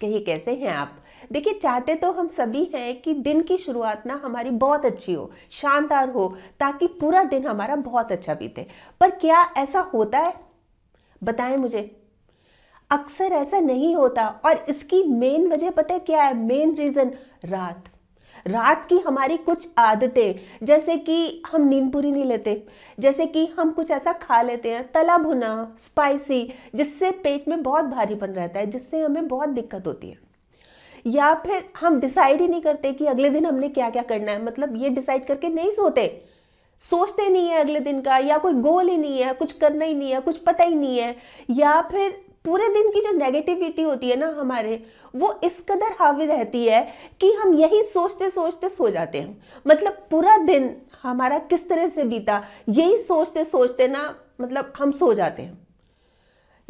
कहिए कैसे हैं आप देखिए चाहते तो हम सभी हैं कि दिन की शुरुआत ना हमारी बहुत अच्छी हो शानदार हो ताकि पूरा दिन हमारा बहुत अच्छा बीते पर क्या ऐसा होता है बताएं मुझे अक्सर ऐसा नहीं होता और इसकी मेन वजह पता है क्या है मेन रीज़न रात रात की हमारी कुछ आदतें जैसे कि हम नींद पूरी नहीं लेते जैसे कि हम कुछ ऐसा खा लेते हैं तला भुना स्पाइसी जिससे पेट में बहुत भारीपन रहता है जिससे हमें बहुत दिक्कत होती है या फिर हम डिसाइड ही नहीं करते कि अगले दिन हमने क्या क्या करना है मतलब ये डिसाइड करके नहीं सोते सोचते नहीं है अगले दिन का या कोई गोल ही नहीं है कुछ करना ही नहीं है कुछ पता ही नहीं है या फिर पूरे दिन की जो नेगेटिविटी होती है ना हमारे वो इस कदर हावी रहती है कि हम यही सोचते सोचते सो जाते हैं मतलब पूरा दिन हमारा किस तरह से बीता यही सोचते सोचते ना मतलब हम सो जाते हैं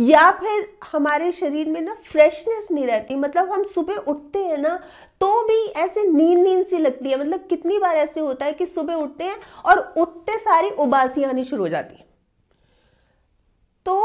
या फिर हमारे शरीर में ना फ्रेशनेस नहीं रहती मतलब हम सुबह उठते हैं ना तो भी ऐसे नींद नींद सी लगती है मतलब कितनी बार ऐसे होता है कि सुबह उठते हैं और उठते सारी उबासी आनी शुरू हो जाती है तो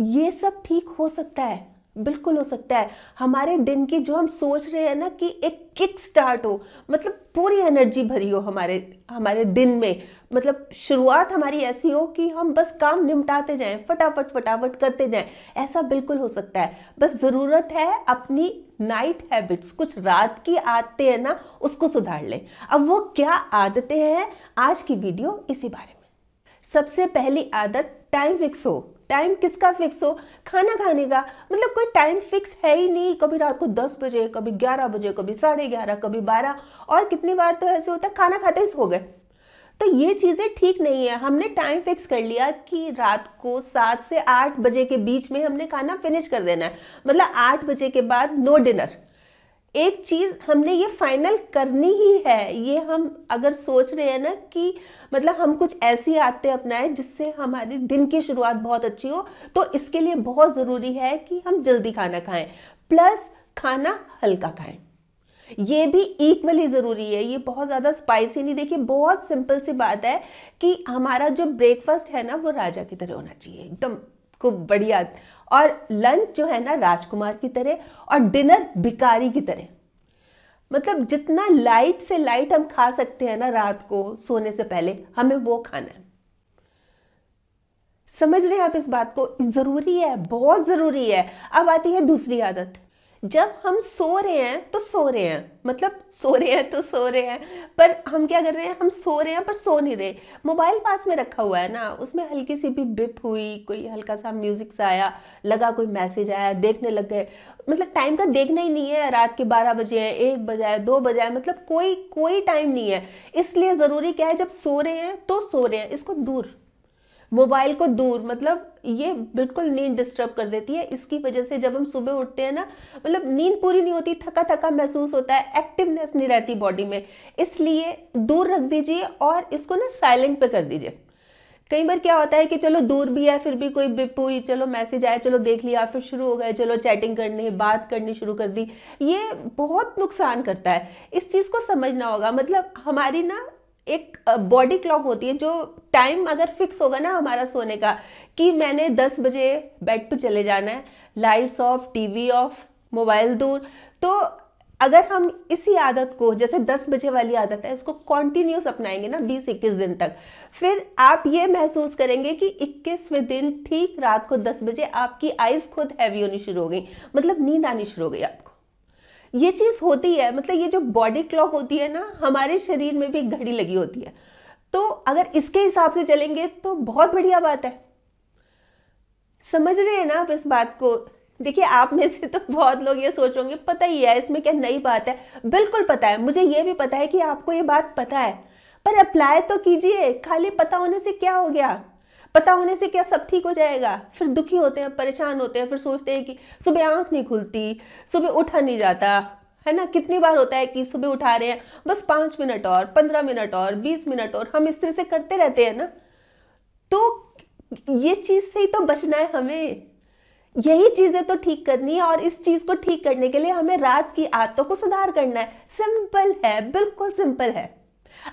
ये सब ठीक हो सकता है बिल्कुल हो सकता है हमारे दिन की जो हम सोच रहे हैं ना कि एक किक स्टार्ट हो मतलब पूरी एनर्जी भरी हो हमारे हमारे दिन में मतलब शुरुआत हमारी ऐसी हो कि हम बस काम निपटाते जाएं फटाफट फटाफट करते जाएं ऐसा बिल्कुल हो सकता है बस ज़रूरत है अपनी नाइट हैबिट्स कुछ रात की आदतें हैं ना उसको सुधार लें अब वो क्या आदतें हैं आज की वीडियो इसी बारे में सबसे पहली आदत टाइम फिक्स हो टाइम किसका फिक्स हो खाना खाने का मतलब कोई टाइम फिक्स है ही नहीं कभी रात को दस बजे कभी ग्यारह बजे कभी साढ़े ग्यारह कभी बारह और कितनी बार तो ऐसे होता है खाना खाते ही सो गए तो ये चीज़ें ठीक नहीं है हमने टाइम फिक्स कर लिया कि रात को सात से आठ बजे के बीच में हमने खाना फिनिश कर देना है मतलब आठ बजे के बाद नो डिनर एक चीज़ हमने ये फाइनल करनी ही है ये हम अगर सोच रहे हैं ना कि मतलब हम कुछ ऐसी आदतें अपनाएं जिससे हमारी दिन की शुरुआत बहुत अच्छी हो तो इसके लिए बहुत ज़रूरी है कि हम जल्दी खाना खाएं प्लस खाना हल्का खाएं ये भी इक्वली ज़रूरी है ये बहुत ज़्यादा स्पाइसी नहीं देखिए बहुत सिंपल सी बात है कि हमारा जो ब्रेकफास्ट है ना वो राजा की तरह होना चाहिए एकदम खूब बढ़िया और लंच जो है ना राजकुमार की तरह और डिनर भिकारी की तरह मतलब जितना लाइट से लाइट हम खा सकते हैं ना रात को सोने से पहले हमें वो खाना है समझ रहे हैं आप इस बात को ज़रूरी है बहुत ज़रूरी है अब आती है दूसरी आदत जब हम सो रहे हैं तो सो रहे हैं मतलब सो रहे हैं तो सो रहे हैं पर हम क्या कर रहे हैं हम सो रहे हैं पर सो नहीं रहे मोबाइल पास में रखा हुआ है ना उसमें हल्की सी भी बिप हुई कोई हल्का सा म्यूज़िक सा आया लगा कोई मैसेज आया देखने लग गए मतलब टाइम का देखना ही नहीं है रात के बारह बजे हैं एक बजा है दो बजा है मतलब कोई कोई टाइम नहीं है इसलिए ज़रूरी क्या है जब सो रहे हैं तो सो रहे हैं इसको दूर मोबाइल को दूर मतलब ये बिल्कुल नींद डिस्टर्ब कर देती है इसकी वजह से जब हम सुबह उठते हैं ना मतलब नींद पूरी नहीं होती थका थका महसूस होता है एक्टिवनेस नहीं रहती बॉडी में इसलिए दूर रख दीजिए और इसको ना साइलेंट पे कर दीजिए कई बार क्या होता है कि चलो दूर भी है फिर भी कोई बिप हुई चलो मैसेज आया चलो देख लिया फिर शुरू हो गए चलो चैटिंग करनी बात करनी शुरू कर दी ये बहुत नुकसान करता है इस चीज़ को समझना होगा मतलब हमारी ना एक बॉडी क्लॉक होती है जो टाइम अगर फिक्स होगा ना हमारा सोने का कि मैंने 10 बजे बेड पर चले जाना है lights off TV off mobile दूर तो अगर हम इसी आदत को जैसे 10 बजे वाली आदत है इसको कॉन्टिन्यूस अपनाएंगे ना 20-21 दिन तक फिर आप ये महसूस करेंगे कि 21वें दिन ठीक रात को 10 बजे आपकी आइज़ खुद हैवी होनी शुरू हो गई मतलब नींद आनी शुरू हो गई आपको ये चीज़ होती है मतलब ये जो बॉडी क्लॉक होती है ना हमारे शरीर में भी एक घड़ी लगी होती है तो अगर इसके हिसाब से चलेंगे तो बहुत बढ़िया बात है समझ रहे हैं ना आप इस बात को देखिए आप में से तो बहुत लोग ये सोचोगे पता ही है इसमें क्या नई बात है बिल्कुल पता है मुझे ये भी पता है कि आपको ये बात पता है पर अप्लाई तो कीजिए खाली पता होने से क्या हो गया पता होने से क्या सब ठीक हो जाएगा फिर दुखी होते हैं परेशान होते हैं फिर सोचते हैं कि सुबह आँख नहीं खुलती सुबह उठा नहीं जाता है ना कितनी बार होता है कि सुबह उठा रहे हैं बस पाँच मिनट और पंद्रह मिनट और बीस मिनट और हम इस तरह से करते रहते हैं ना तो ये चीज़ से ही तो बचना है हमें यही चीज़ें तो ठीक करनी है और इस चीज़ को ठीक करने के लिए हमें रात की आदतों को सुधार करना है सिंपल है बिल्कुल सिंपल है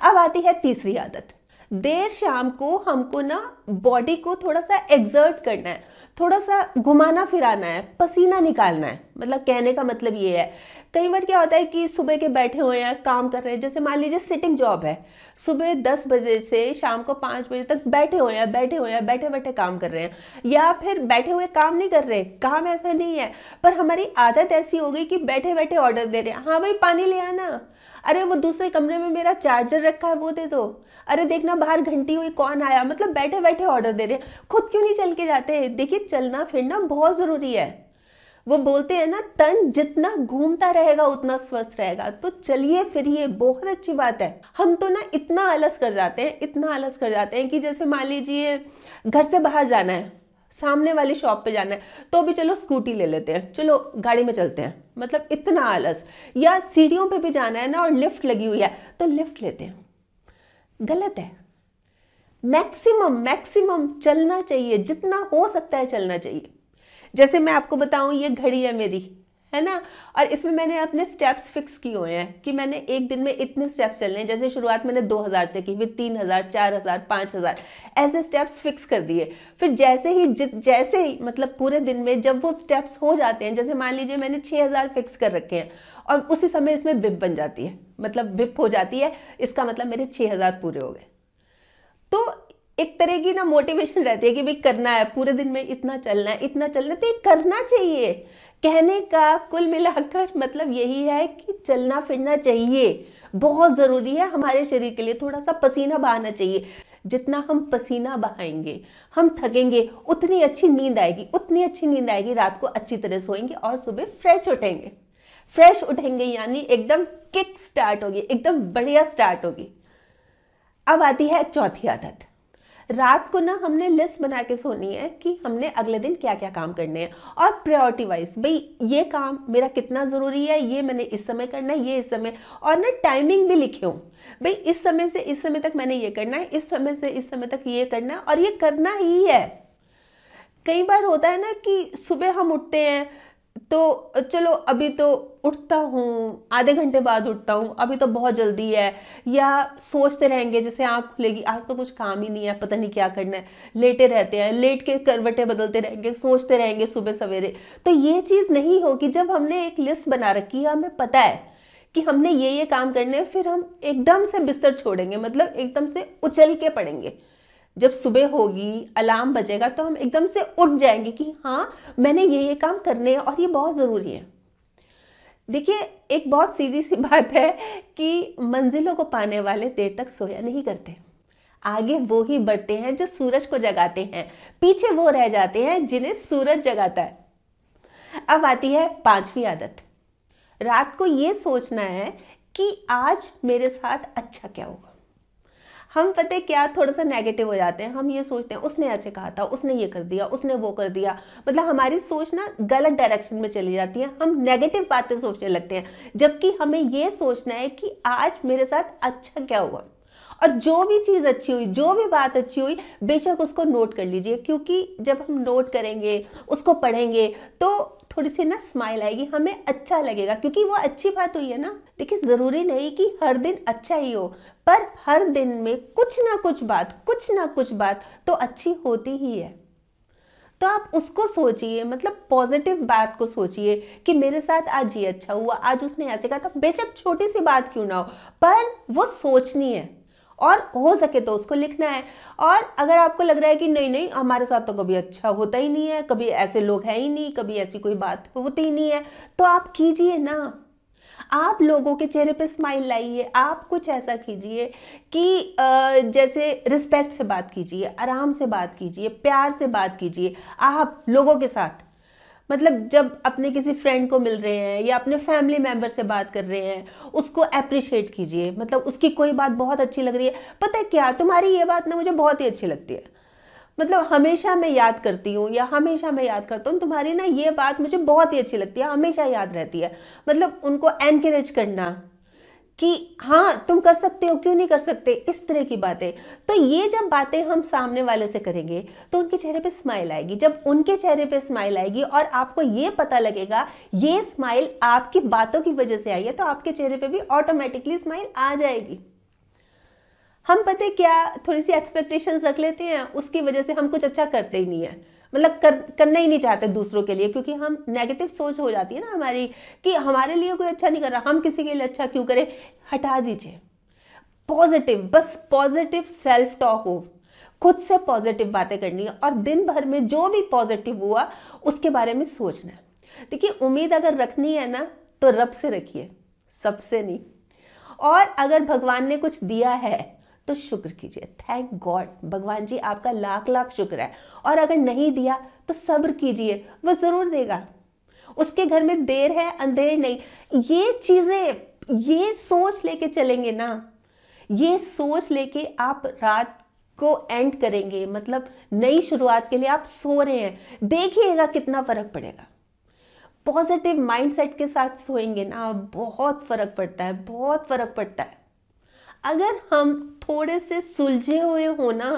अब आती है तीसरी आदत देर शाम को हमको ना बॉडी को थोड़ा सा एग्जर्ट करना है थोड़ा सा घुमाना फिराना है पसीना निकालना है मतलब कहने का मतलब ये है कई बार क्या होता है कि सुबह के बैठे हुए हैं काम कर रहे हैं जैसे मान लीजिए सिटिंग जॉब है सुबह दस बजे से शाम को पाँच बजे तक बैठे हुए हैं बैठे हुए हैं बैठे बैठे काम कर रहे हैं या फिर बैठे हुए काम नहीं कर रहे काम ऐसा नहीं है पर हमारी आदत ऐसी हो गई कि बैठे बैठे ऑर्डर दे रहे हैं हाँ भाई पानी ले आना अरे वो दूसरे कमरे में मेरा चार्जर रखा है वो दे दो अरे देखना बाहर घंटी हुई कौन आया मतलब बैठे बैठे ऑर्डर दे रहे खुद क्यों नहीं चल के जाते देखिए चलना फिरना बहुत ज़रूरी है वो बोलते हैं ना तन जितना घूमता रहेगा उतना स्वस्थ रहेगा तो चलिए फिरिए बहुत अच्छी बात है हम तो ना इतना आलस कर जाते हैं इतना आलस कर जाते हैं कि जैसे मान लीजिए घर से बाहर जाना है सामने वाली शॉप पे जाना है तो भी चलो स्कूटी ले लेते हैं चलो गाड़ी में चलते हैं मतलब इतना आलस या सीढ़ियों पे भी जाना है ना और लिफ्ट लगी हुई है तो लिफ्ट लेते हैं गलत है मैक्सिमम मैक्सिमम चलना चाहिए जितना हो सकता है चलना चाहिए जैसे मैं आपको बताऊं ये घड़ी है मेरी है ना और इसमें मैंने अपने स्टेप्स फिक्स किए हुए हैं कि मैंने एक दिन में इतने स्टेप्स चलने हैं जैसे शुरुआत मैंने 2000 से की फिर 3000 4000 5000 ऐसे स्टेप्स फिक्स कर दिए फिर जैसे ही जैसे ही मतलब पूरे दिन में जब वो स्टेप्स हो जाते हैं जैसे मान लीजिए मैंने 6000 फिक्स कर रखे हैं और उसी समय इसमें बिप बन जाती है मतलब बिप हो जाती है इसका मतलब मेरे छः पूरे हो गए तो एक तरह की ना मोटिवेशन रहती है कि भाई करना है पूरे दिन में इतना चलना है इतना चलना है तो ये करना चाहिए कहने का कुल मिलाकर मतलब यही है कि चलना फिरना चाहिए बहुत ज़रूरी है हमारे शरीर के लिए थोड़ा सा पसीना बहाना चाहिए जितना हम पसीना बहाएंगे हम थकेंगे उतनी अच्छी नींद आएगी उतनी अच्छी नींद आएगी रात को अच्छी तरह सोएंगे और सुबह फ्रेश उठेंगे फ्रेश उठेंगे यानी एकदम किक स्टार्ट होगी एकदम बढ़िया स्टार्ट होगी अब आती है चौथी आदत रात को ना हमने लिस्ट बना के सोनी है कि हमने अगले दिन क्या क्या काम करने हैं और प्रायोरिटी वाइज भाई ये काम मेरा कितना ज़रूरी है ये मैंने इस समय करना है ये इस समय और ना टाइमिंग भी लिखे हूँ भाई इस समय से इस समय तक मैंने ये करना है इस समय से इस समय तक ये करना है और ये करना ही है कई बार होता है ना कि सुबह हम उठते हैं तो चलो अभी तो उठता हूँ आधे घंटे बाद उठता हूँ अभी तो बहुत जल्दी है या सोचते रहेंगे जैसे आँख खुलेगी आज तो कुछ काम ही नहीं है पता नहीं क्या करना है लेटे रहते हैं लेट के करवटें बदलते रहेंगे सोचते रहेंगे सुबह सवेरे तो ये चीज़ नहीं होगी जब हमने एक लिस्ट बना रखी है हमें पता है कि हमने ये ये काम करने हैं फिर हम एकदम से बिस्तर छोड़ेंगे मतलब एकदम से उछल के पड़ेंगे जब सुबह होगी अलार्म बजेगा तो हम एकदम से उठ जाएंगे कि हाँ मैंने ये ये काम करने हैं और ये बहुत ज़रूरी है देखिए एक बहुत सीधी सी बात है कि मंजिलों को पाने वाले देर तक सोया नहीं करते आगे वो ही बढ़ते हैं जो सूरज को जगाते हैं पीछे वो रह जाते हैं जिन्हें सूरज जगाता है अब आती है पांचवी आदत रात को ये सोचना है कि आज मेरे साथ अच्छा क्या होगा हम पता है क्या थोड़ा सा नेगेटिव हो जाते हैं हम ये सोचते हैं उसने ऐसे कहा था उसने ये कर दिया उसने वो कर दिया मतलब हमारी सोच ना गलत डायरेक्शन में चली जाती है हम नेगेटिव बातें सोचने लगते हैं जबकि हमें ये सोचना है कि आज मेरे साथ अच्छा क्या हुआ और जो भी चीज़ अच्छी हुई जो भी बात अच्छी हुई बेशक उसको नोट कर लीजिए क्योंकि जब हम नोट करेंगे उसको पढ़ेंगे तो थोड़ी सी ना स्माइल आएगी हमें अच्छा लगेगा क्योंकि वो अच्छी बात हुई है ना देखिए ज़रूरी नहीं कि हर दिन अच्छा ही हो पर हर दिन में कुछ ना कुछ बात कुछ ना कुछ बात तो अच्छी होती ही है तो आप उसको सोचिए मतलब पॉजिटिव बात को सोचिए कि मेरे साथ आज ये अच्छा हुआ आज उसने ऐसे कहा था बेशक छोटी सी बात क्यों ना हो पर वो सोचनी है और हो सके तो उसको लिखना है और अगर आपको लग रहा है कि नहीं नहीं हमारे साथ तो कभी अच्छा होता ही नहीं है कभी ऐसे लोग हैं ही नहीं कभी ऐसी कोई बात होती ही नहीं है तो आप कीजिए ना आप लोगों के चेहरे पे स्माइल लाइए आप कुछ ऐसा कीजिए कि जैसे रिस्पेक्ट से बात कीजिए आराम से बात कीजिए प्यार से बात कीजिए आप लोगों के साथ मतलब जब अपने किसी फ्रेंड को मिल रहे हैं या अपने फैमिली मेम्बर से बात कर रहे हैं उसको अप्रिशिएट कीजिए मतलब उसकी कोई बात बहुत अच्छी लग रही है पता है क्या तुम्हारी ये बात ना मुझे बहुत ही अच्छी लगती है मतलब हमेशा मैं याद करती हूँ या हमेशा मैं याद करता हूँ तुम्हारी ना ये बात मुझे बहुत ही अच्छी लगती है हमेशा याद रहती है मतलब उनको एनकरेज करना कि हाँ तुम कर सकते हो क्यों नहीं कर सकते इस तरह की बातें तो ये जब बातें हम सामने वाले से करेंगे तो उनके चेहरे पे स्माइल आएगी जब उनके चेहरे पे स्माइल आएगी और आपको ये पता लगेगा ये स्माइल आपकी बातों की वजह से आई है तो आपके चेहरे पे भी ऑटोमेटिकली स्माइल आ जाएगी हम पता क्या थोड़ी सी एक्सपेक्टेशंस रख लेते हैं उसकी वजह से हम कुछ अच्छा करते ही नहीं है मतलब कर करना ही नहीं चाहते दूसरों के लिए क्योंकि हम नेगेटिव सोच हो जाती है ना हमारी कि हमारे लिए कोई अच्छा नहीं कर रहा हम किसी के लिए अच्छा क्यों करें हटा दीजिए पॉजिटिव बस पॉजिटिव सेल्फ टॉक हो खुद से पॉजिटिव बातें करनी है और दिन भर में जो भी पॉजिटिव हुआ उसके बारे में सोचना है देखिए उम्मीद अगर रखनी है ना तो रब से रखिए सबसे नहीं और अगर भगवान ने कुछ दिया है तो शुक्र कीजिए थैंक गॉड भगवान जी आपका लाख लाख शुक्र है और अगर नहीं दिया तो सब्र कीजिए वो ज़रूर देगा उसके घर में देर है अंधेर नहीं ये चीज़ें ये सोच लेके चलेंगे ना ये सोच लेके आप रात को एंड करेंगे मतलब नई शुरुआत के लिए आप सो रहे हैं देखिएगा कितना फ़र्क पड़ेगा पॉजिटिव माइंडसेट के साथ सोएंगे ना बहुत फ़र्क पड़ता है बहुत फ़र्क पड़ता है अगर हम थोड़े से सुलझे हुए हो ना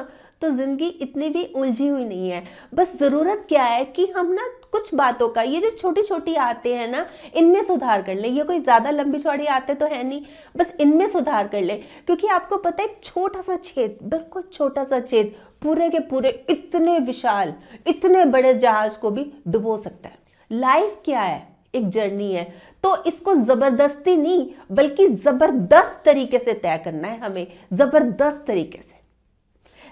तो ज़िंदगी इतनी भी उलझी हुई नहीं है बस ज़रूरत क्या है कि हम ना कुछ बातों का ये जो छोटी छोटी आते हैं ना इनमें सुधार कर ले ये कोई ज़्यादा लंबी चौड़ी आते तो है नहीं बस इनमें सुधार कर ले क्योंकि आपको पता है छोटा सा छेद बिल्कुल छोटा सा छेद पूरे के पूरे इतने विशाल इतने बड़े जहाज को भी डुबो सकता है लाइफ क्या है एक जर्नी है तो इसको जबरदस्ती नहीं बल्कि जबरदस्त तरीके से तय करना है हमें जबरदस्त तरीके से